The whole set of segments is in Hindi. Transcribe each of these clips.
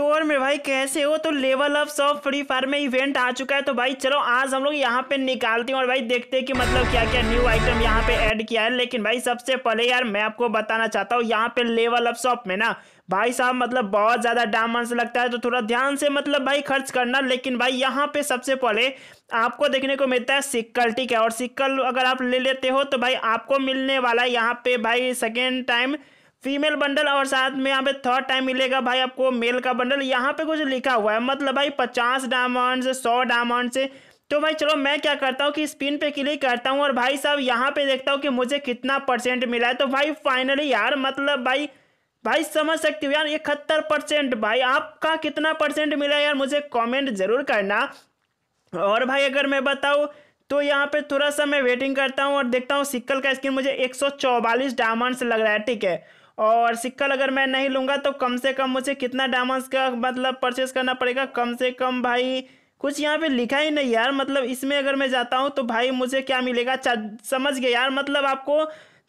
स्टोर में भाई कैसे हो तो लेवल अप सब फ्री फायर में इवेंट आ चुका है तो भाई चलो आज हम लोग यहाँ पे निकालते हैं और भाई देखते हैं कि मतलब क्या क्या न्यू आइटम यहाँ पे ऐड किया है लेकिन भाई सबसे पहले यार मैं आपको बताना चाहता हूँ यहाँ पे लेवल अप शॉप में ना भाई साहब मतलब बहुत ज़्यादा डायमंड्स लगता है तो थोड़ा ध्यान से मतलब भाई खर्च करना लेकिन भाई यहाँ पे सबसे पहले आपको देखने को मिलता है सिक्कल ठीक है और सिक्कल अगर आप ले लेते हो तो भाई आपको मिलने वाला है यहाँ पे भाई सेकेंड टाइम फीमेल बंडल और साथ में यहाँ पे थर्ड टाइम मिलेगा भाई आपको मेल का बंडल यहाँ पे कुछ लिखा हुआ है मतलब भाई पचास डायमंड सौ डायमंड से तो भाई चलो मैं क्या करता हूँ कि स्पिन पे क्लिक करता हूँ और भाई साहब यहाँ पे देखता हूँ कि मुझे कितना परसेंट मिला है तो भाई फाइनली यार मतलब भाई भाई समझ सकते हो यार इकहत्तर परसेंट भाई आपका कितना परसेंट मिला यार मुझे कमेंट ज़रूर करना और भाई अगर मैं बताऊँ तो यहाँ पे थोड़ा सा मैं वेटिंग करता हूँ और देखता हूँ सिक्कल का स्किन मुझे एक डायमंड्स लग रहा है ठीक है और सिक्कल अगर मैं नहीं लूँगा तो कम से कम मुझे कितना डायमंड्स का मतलब परचेस करना पड़ेगा कम से कम भाई कुछ यहाँ पे लिखा ही नहीं यार मतलब इसमें अगर मैं जाता हूँ तो भाई मुझे क्या मिलेगा समझ गए यार मतलब आपको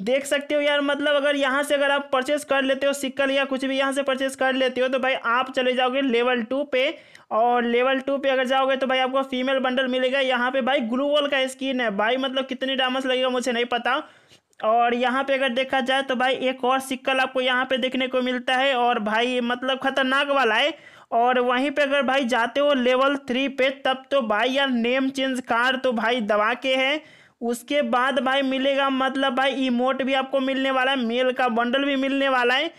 देख सकते हो यार मतलब अगर यहाँ से अगर आप परचेस कर लेते हो सिक्कल या कुछ भी यहाँ से परचेस कर लेते हो तो भाई आप चले जाओगे लेवल टू पे और लेवल टू पे अगर जाओगे तो भाई आपको फीमेल बंडल मिलेगा यहाँ पे भाई ग्लू वॉल का स्किन है भाई मतलब कितनी डामस लगेगा मुझे नहीं पता और यहाँ पे अगर देखा जाए तो भाई एक और सिक्कल आपको यहाँ पे देखने को मिलता है और भाई मतलब खतरनाक वाला है और वहीं पे अगर भाई जाते हो लेवल थ्री पे तब तो भाई यार नेम चेंज कार तो भाई दबा के है उसके बाद भाई मिलेगा मतलब भाई इमोट भी आपको मिलने वाला है मेल का बंडल भी मिलने वाला है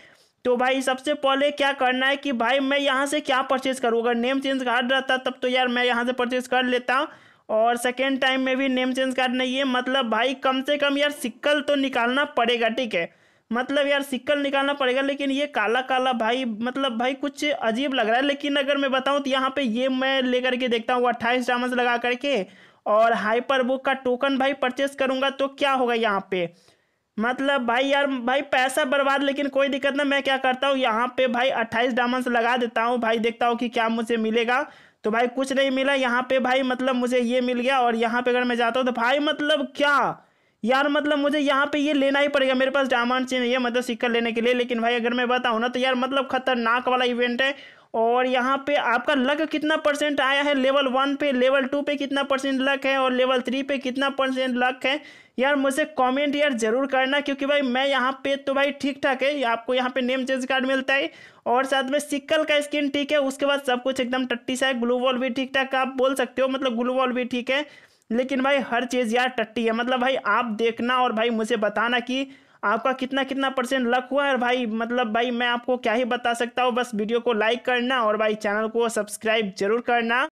तो भाई सबसे पहले क्या करना है कि भाई मैं यहाँ से क्या परचेज़ करूँ अगर नेम चेंज कार्ड रहता तब तो यार मैं यहाँ से परचेज़ कर लेता हूँ और सेकेंड टाइम में भी नेम चेंज नहीं है मतलब भाई कम से कम यार सिक्कल तो निकालना पड़ेगा ठीक है मतलब यार सिक्कल निकालना पड़ेगा लेकिन ये काला काला भाई मतलब भाई कुछ अजीब लग रहा है लेकिन अगर मैं बताऊँ तो यहाँ पे ये मैं लेकर के देखता हूँ अट्ठाईस डामस लगा करके और हाइपर बुक का टोकन भाई परचेस करूँगा तो क्या होगा यहाँ पे मतलब भाई यार भाई पैसा बर्बाद लेकिन कोई दिक्कत ना मैं क्या करता हूँ यहाँ पे भाई अट्ठाईस डामंस लगा देता हूँ भाई देखता हूँ कि क्या मुझे मिलेगा तो भाई कुछ नहीं मिला यहाँ पे भाई मतलब मुझे ये मिल गया और यहाँ पे अगर मैं जाता हूँ तो भाई मतलब क्या यार मतलब मुझे यहाँ पे ये लेना ही पड़ेगा मेरे पास डायमंड चीन है मतलब सिक्का लेने के लिए लेकिन भाई अगर मैं बताऊँ ना तो यार मतलब खतरनाक वाला इवेंट है और यहाँ पे आपका लक कितना परसेंट आया है लेवल वन पे लेवल टू पे कितना परसेंट लक है और लेवल थ्री पे कितना परसेंट लक है यार मुझे कमेंट यार ज़रूर करना क्योंकि भाई मैं यहाँ पे तो भाई ठीक ठाक है आपको यहाँ पे नेम चेंज कार्ड मिलता है और साथ में सिक्कल का स्किन ठीक है उसके बाद सब कुछ एकदम टट्टी सा है ग्लू वॉल भी ठीक ठाक आप बोल सकते हो मतलब ग्लू वॉल भी ठीक है लेकिन भाई हर चीज़ यार टट्टी है मतलब भाई आप देखना और भाई मुझे बताना कि आपका कितना कितना परसेंट लक हुआ है भाई मतलब भाई मैं आपको क्या ही बता सकता हूँ बस वीडियो को लाइक करना और भाई चैनल को सब्सक्राइब जरूर करना